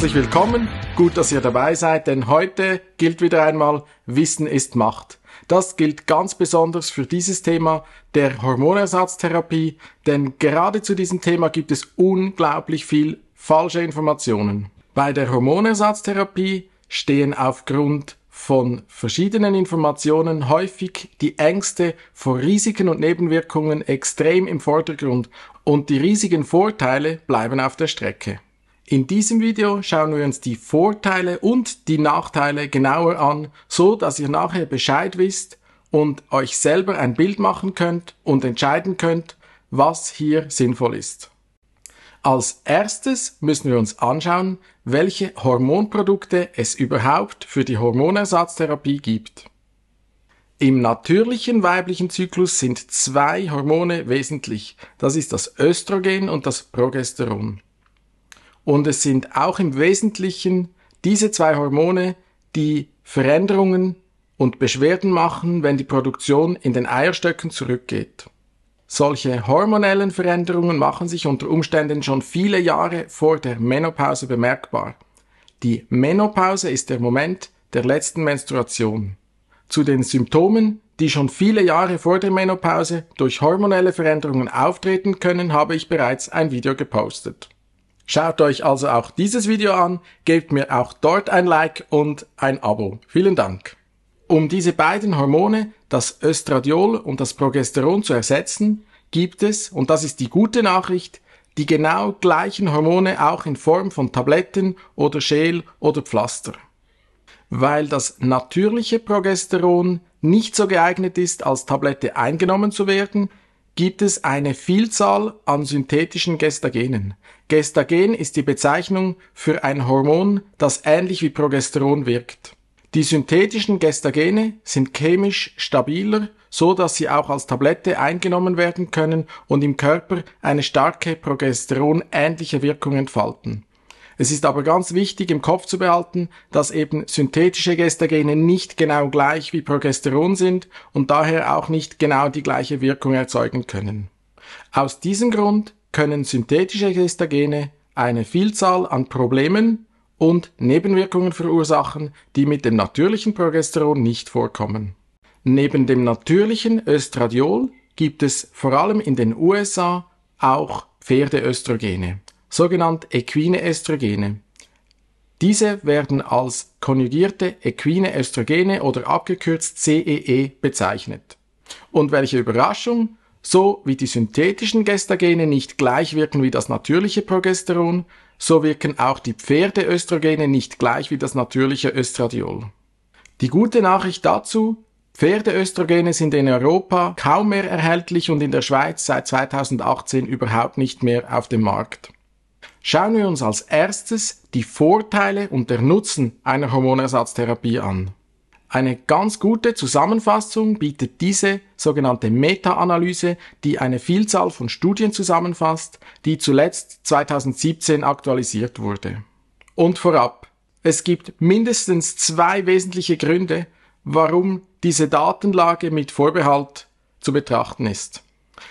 Herzlich willkommen, gut, dass ihr dabei seid, denn heute gilt wieder einmal, Wissen ist Macht. Das gilt ganz besonders für dieses Thema der Hormonersatztherapie, denn gerade zu diesem Thema gibt es unglaublich viel falsche Informationen. Bei der Hormonersatztherapie stehen aufgrund von verschiedenen Informationen häufig die Ängste vor Risiken und Nebenwirkungen extrem im Vordergrund und die riesigen Vorteile bleiben auf der Strecke. In diesem Video schauen wir uns die Vorteile und die Nachteile genauer an, so dass ihr nachher Bescheid wisst und euch selber ein Bild machen könnt und entscheiden könnt, was hier sinnvoll ist. Als erstes müssen wir uns anschauen, welche Hormonprodukte es überhaupt für die Hormonersatztherapie gibt. Im natürlichen weiblichen Zyklus sind zwei Hormone wesentlich. Das ist das Östrogen und das Progesteron. Und es sind auch im Wesentlichen diese zwei Hormone, die Veränderungen und Beschwerden machen, wenn die Produktion in den Eierstöcken zurückgeht. Solche hormonellen Veränderungen machen sich unter Umständen schon viele Jahre vor der Menopause bemerkbar. Die Menopause ist der Moment der letzten Menstruation. Zu den Symptomen, die schon viele Jahre vor der Menopause durch hormonelle Veränderungen auftreten können, habe ich bereits ein Video gepostet. Schaut euch also auch dieses Video an, gebt mir auch dort ein Like und ein Abo. Vielen Dank. Um diese beiden Hormone, das Östradiol und das Progesteron zu ersetzen, gibt es, und das ist die gute Nachricht, die genau gleichen Hormone auch in Form von Tabletten oder Schäl oder Pflaster. Weil das natürliche Progesteron nicht so geeignet ist, als Tablette eingenommen zu werden, gibt es eine Vielzahl an synthetischen Gestagenen. Gestagen ist die Bezeichnung für ein Hormon, das ähnlich wie Progesteron wirkt. Die synthetischen Gestagene sind chemisch stabiler, so dass sie auch als Tablette eingenommen werden können und im Körper eine starke progesteronähnliche Wirkung entfalten. Es ist aber ganz wichtig im Kopf zu behalten, dass eben synthetische Gestagene nicht genau gleich wie Progesteron sind und daher auch nicht genau die gleiche Wirkung erzeugen können. Aus diesem Grund können synthetische Gestagene eine Vielzahl an Problemen und Nebenwirkungen verursachen, die mit dem natürlichen Progesteron nicht vorkommen. Neben dem natürlichen Östradiol gibt es vor allem in den USA auch Pferdeöstrogene sogenannte equine Östrogene. Diese werden als konjugierte equine Östrogene oder abgekürzt CEE e bezeichnet. Und welche Überraschung, so wie die synthetischen Gestagene nicht gleich wirken wie das natürliche Progesteron, so wirken auch die Pferdeöstrogene nicht gleich wie das natürliche Östradiol. Die gute Nachricht dazu, Pferdeöstrogene sind in Europa kaum mehr erhältlich und in der Schweiz seit 2018 überhaupt nicht mehr auf dem Markt schauen wir uns als erstes die Vorteile und der Nutzen einer Hormonersatztherapie an. Eine ganz gute Zusammenfassung bietet diese sogenannte Meta-Analyse, die eine Vielzahl von Studien zusammenfasst, die zuletzt 2017 aktualisiert wurde. Und vorab, es gibt mindestens zwei wesentliche Gründe, warum diese Datenlage mit Vorbehalt zu betrachten ist.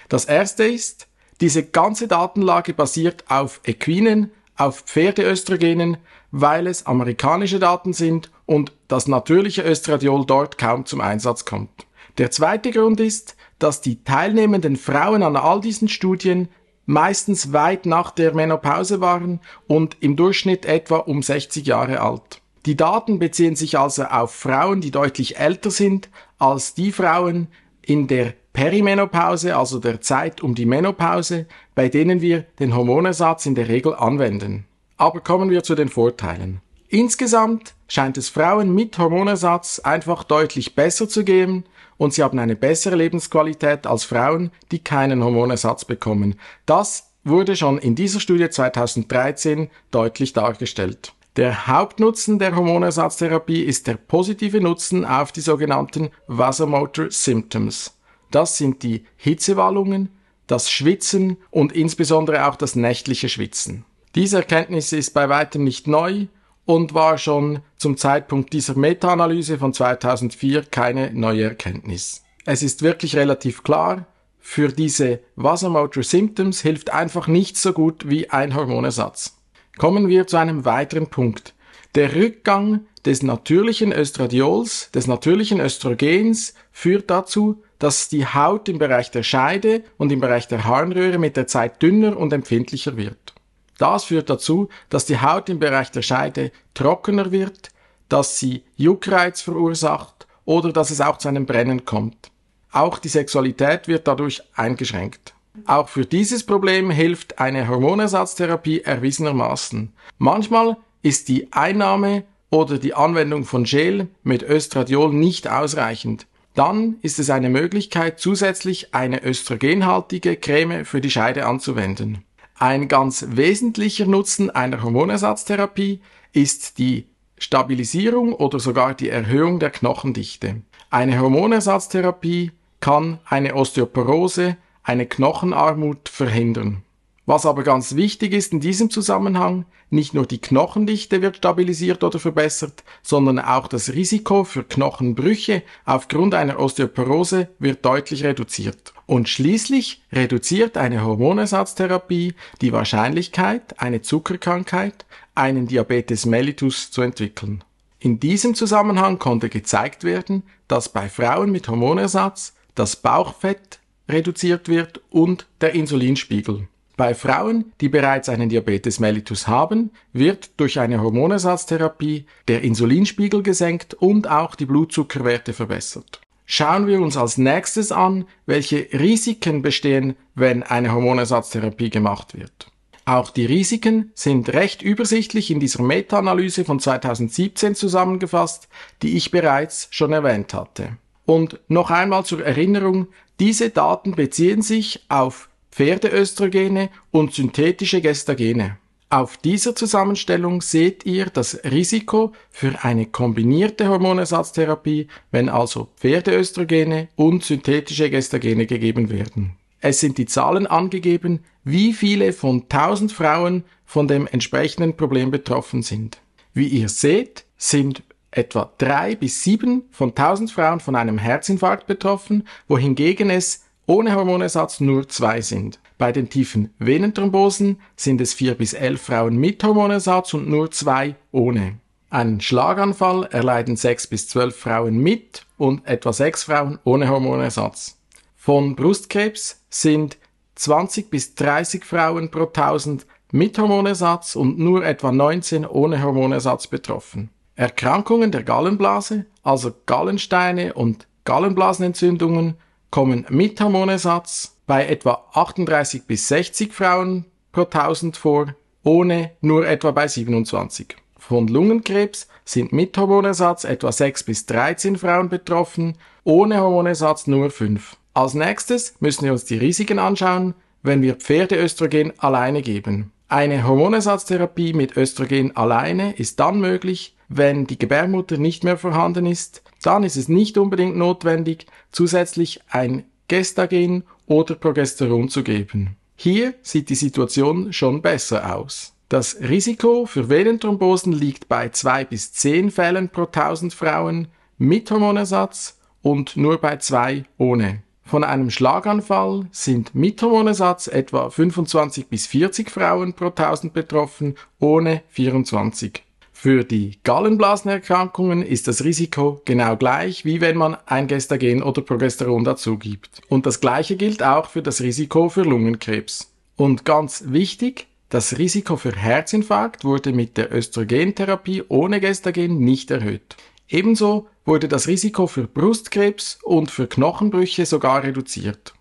Das erste ist, diese ganze Datenlage basiert auf Equinen, auf Pferdeöstrogenen, weil es amerikanische Daten sind und das natürliche Östradiol dort kaum zum Einsatz kommt. Der zweite Grund ist, dass die teilnehmenden Frauen an all diesen Studien meistens weit nach der Menopause waren und im Durchschnitt etwa um 60 Jahre alt. Die Daten beziehen sich also auf Frauen, die deutlich älter sind als die Frauen in der Perimenopause, also der Zeit um die Menopause, bei denen wir den Hormonersatz in der Regel anwenden. Aber kommen wir zu den Vorteilen. Insgesamt scheint es Frauen mit Hormonersatz einfach deutlich besser zu gehen und sie haben eine bessere Lebensqualität als Frauen, die keinen Hormonersatz bekommen. Das wurde schon in dieser Studie 2013 deutlich dargestellt. Der Hauptnutzen der Hormonersatztherapie ist der positive Nutzen auf die sogenannten Vasomotor Symptoms. Das sind die Hitzewallungen, das Schwitzen und insbesondere auch das nächtliche Schwitzen. Diese Erkenntnis ist bei weitem nicht neu und war schon zum Zeitpunkt dieser Meta-Analyse von 2004 keine neue Erkenntnis. Es ist wirklich relativ klar, für diese Vasomotor Symptoms hilft einfach nichts so gut wie ein Hormonersatz. Kommen wir zu einem weiteren Punkt. Der Rückgang des natürlichen Östradiols, des natürlichen Östrogens führt dazu, dass die Haut im Bereich der Scheide und im Bereich der Harnröhre mit der Zeit dünner und empfindlicher wird. Das führt dazu, dass die Haut im Bereich der Scheide trockener wird, dass sie Juckreiz verursacht oder dass es auch zu einem Brennen kommt. Auch die Sexualität wird dadurch eingeschränkt. Auch für dieses Problem hilft eine Hormonersatztherapie erwiesenermaßen. Manchmal ist die Einnahme oder die Anwendung von Gel mit Östradiol nicht ausreichend, dann ist es eine Möglichkeit, zusätzlich eine östrogenhaltige Creme für die Scheide anzuwenden. Ein ganz wesentlicher Nutzen einer Hormonersatztherapie ist die Stabilisierung oder sogar die Erhöhung der Knochendichte. Eine Hormonersatztherapie kann eine Osteoporose, eine Knochenarmut verhindern. Was aber ganz wichtig ist in diesem Zusammenhang, nicht nur die Knochendichte wird stabilisiert oder verbessert, sondern auch das Risiko für Knochenbrüche aufgrund einer Osteoporose wird deutlich reduziert. Und schließlich reduziert eine Hormonersatztherapie die Wahrscheinlichkeit, eine Zuckerkrankheit, einen Diabetes mellitus zu entwickeln. In diesem Zusammenhang konnte gezeigt werden, dass bei Frauen mit Hormonersatz das Bauchfett reduziert wird und der Insulinspiegel. Bei Frauen, die bereits einen Diabetes mellitus haben, wird durch eine Hormonersatztherapie der Insulinspiegel gesenkt und auch die Blutzuckerwerte verbessert. Schauen wir uns als nächstes an, welche Risiken bestehen, wenn eine Hormonersatztherapie gemacht wird. Auch die Risiken sind recht übersichtlich in dieser Meta-Analyse von 2017 zusammengefasst, die ich bereits schon erwähnt hatte. Und noch einmal zur Erinnerung, diese Daten beziehen sich auf Pferdeöstrogene und synthetische Gestagene. Auf dieser Zusammenstellung seht ihr das Risiko für eine kombinierte Hormonersatztherapie, wenn also Pferdeöstrogene und synthetische Gestagene gegeben werden. Es sind die Zahlen angegeben, wie viele von 1000 Frauen von dem entsprechenden Problem betroffen sind. Wie ihr seht, sind etwa 3 bis 7 von 1000 Frauen von einem Herzinfarkt betroffen, wohingegen es ohne Hormonersatz nur zwei sind. Bei den tiefen Venenthrombosen sind es vier bis elf Frauen mit Hormonersatz und nur zwei ohne. Einen Schlaganfall erleiden sechs bis zwölf Frauen mit und etwa sechs Frauen ohne Hormonersatz. Von Brustkrebs sind 20 bis 30 Frauen pro 1000 mit Hormonersatz und nur etwa 19 ohne Hormonersatz betroffen. Erkrankungen der Gallenblase, also Gallensteine und Gallenblasenentzündungen, kommen mit Hormonersatz bei etwa 38 bis 60 Frauen pro 1000 vor, ohne nur etwa bei 27. Von Lungenkrebs sind mit Hormonersatz etwa 6 bis 13 Frauen betroffen, ohne Hormonersatz nur 5. Als nächstes müssen wir uns die Risiken anschauen, wenn wir Pferdeöstrogen alleine geben. Eine Hormonersatztherapie mit Östrogen alleine ist dann möglich, wenn die Gebärmutter nicht mehr vorhanden ist, dann ist es nicht unbedingt notwendig, zusätzlich ein Gestagen oder Progesteron zu geben. Hier sieht die Situation schon besser aus. Das Risiko für Venenthrombosen liegt bei zwei bis zehn Fällen pro 1000 Frauen mit Hormonersatz und nur bei zwei ohne. Von einem Schlaganfall sind mit Hormonersatz etwa 25 bis 40 Frauen pro 1000 betroffen, ohne 24. Für die Gallenblasenerkrankungen ist das Risiko genau gleich, wie wenn man ein Gestagen oder Progesteron dazugibt. Und das gleiche gilt auch für das Risiko für Lungenkrebs. Und ganz wichtig, das Risiko für Herzinfarkt wurde mit der Östrogentherapie ohne Gestagen nicht erhöht. Ebenso wurde das Risiko für Brustkrebs und für Knochenbrüche sogar reduziert.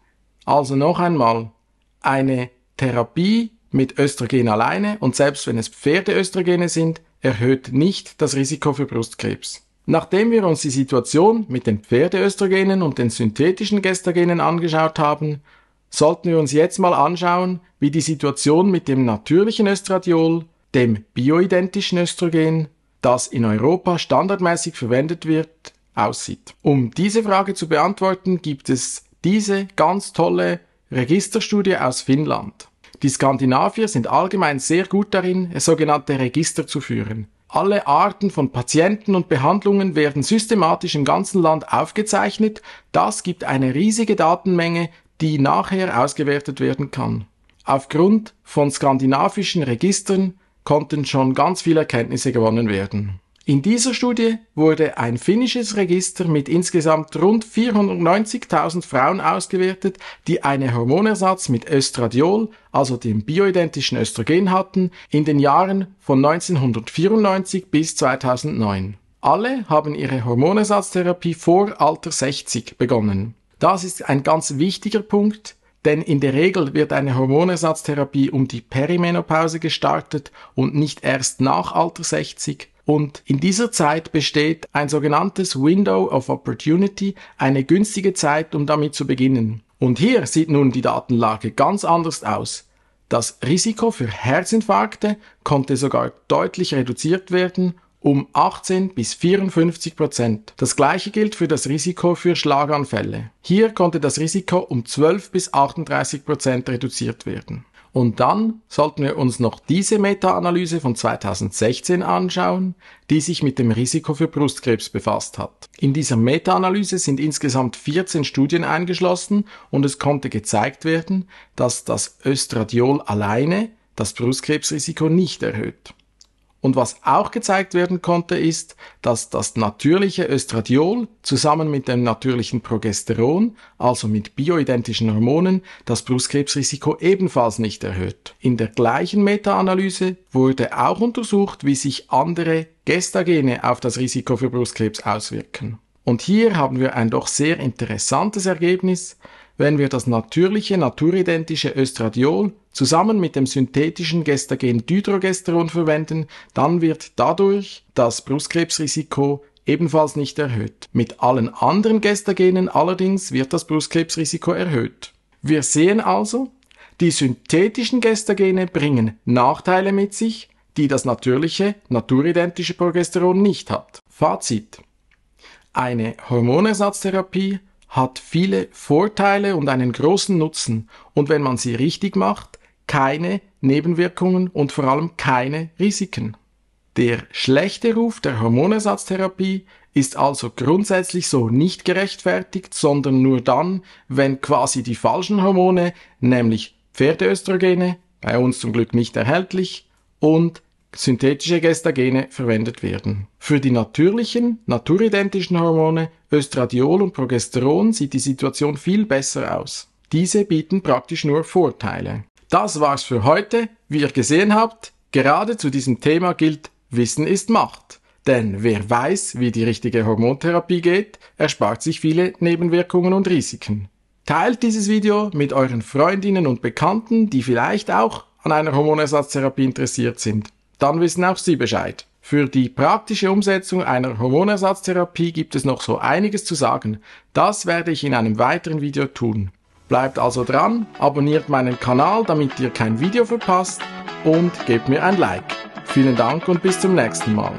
Also noch einmal, eine Therapie mit Östrogen alleine und selbst wenn es Pferdeöstrogene sind, erhöht nicht das Risiko für Brustkrebs. Nachdem wir uns die Situation mit den Pferdeöstrogenen und den synthetischen Gestagenen angeschaut haben, sollten wir uns jetzt mal anschauen, wie die Situation mit dem natürlichen Östradiol, dem bioidentischen Östrogen, das in Europa standardmäßig verwendet wird, aussieht. Um diese Frage zu beantworten, gibt es diese ganz tolle Registerstudie aus Finnland. Die Skandinavier sind allgemein sehr gut darin, sogenannte Register zu führen. Alle Arten von Patienten und Behandlungen werden systematisch im ganzen Land aufgezeichnet. Das gibt eine riesige Datenmenge, die nachher ausgewertet werden kann. Aufgrund von skandinavischen Registern konnten schon ganz viele Erkenntnisse gewonnen werden. In dieser Studie wurde ein finnisches Register mit insgesamt rund 490.000 Frauen ausgewertet, die einen Hormonersatz mit Östradiol, also dem bioidentischen Östrogen hatten, in den Jahren von 1994 bis 2009. Alle haben ihre Hormonersatztherapie vor Alter 60 begonnen. Das ist ein ganz wichtiger Punkt, denn in der Regel wird eine Hormonersatztherapie um die Perimenopause gestartet und nicht erst nach Alter 60 und in dieser Zeit besteht ein sogenanntes Window of Opportunity, eine günstige Zeit, um damit zu beginnen. Und hier sieht nun die Datenlage ganz anders aus. Das Risiko für Herzinfarkte konnte sogar deutlich reduziert werden um 18 bis 54 Prozent. Das gleiche gilt für das Risiko für Schlaganfälle. Hier konnte das Risiko um 12 bis 38 Prozent reduziert werden. Und dann sollten wir uns noch diese Meta-Analyse von 2016 anschauen, die sich mit dem Risiko für Brustkrebs befasst hat. In dieser Meta-Analyse sind insgesamt 14 Studien eingeschlossen und es konnte gezeigt werden, dass das Östradiol alleine das Brustkrebsrisiko nicht erhöht. Und was auch gezeigt werden konnte, ist, dass das natürliche Östradiol zusammen mit dem natürlichen Progesteron, also mit bioidentischen Hormonen, das Brustkrebsrisiko ebenfalls nicht erhöht. In der gleichen Meta-Analyse wurde auch untersucht, wie sich andere Gestagene auf das Risiko für Brustkrebs auswirken. Und hier haben wir ein doch sehr interessantes Ergebnis, wenn wir das natürliche, naturidentische Östradiol zusammen mit dem synthetischen Gestagen Dydrogesteron verwenden, dann wird dadurch das Brustkrebsrisiko ebenfalls nicht erhöht. Mit allen anderen Gestagenen allerdings wird das Brustkrebsrisiko erhöht. Wir sehen also, die synthetischen Gestagene bringen Nachteile mit sich, die das natürliche, naturidentische Progesteron nicht hat. Fazit. Eine Hormonersatztherapie hat viele Vorteile und einen großen Nutzen und wenn man sie richtig macht, keine Nebenwirkungen und vor allem keine Risiken. Der schlechte Ruf der Hormonersatztherapie ist also grundsätzlich so nicht gerechtfertigt, sondern nur dann, wenn quasi die falschen Hormone, nämlich Pferdeöstrogene, bei uns zum Glück nicht erhältlich, und synthetische Gestagene verwendet werden. Für die natürlichen, naturidentischen Hormone Östradiol und Progesteron sieht die Situation viel besser aus. Diese bieten praktisch nur Vorteile. Das war's für heute. Wie ihr gesehen habt, gerade zu diesem Thema gilt Wissen ist Macht. Denn wer weiß, wie die richtige Hormontherapie geht, erspart sich viele Nebenwirkungen und Risiken. Teilt dieses Video mit euren Freundinnen und Bekannten, die vielleicht auch an einer Hormonersatztherapie interessiert sind. Dann wissen auch sie Bescheid. Für die praktische Umsetzung einer Hormonersatztherapie gibt es noch so einiges zu sagen. Das werde ich in einem weiteren Video tun. Bleibt also dran, abonniert meinen Kanal, damit ihr kein Video verpasst und gebt mir ein Like. Vielen Dank und bis zum nächsten Mal.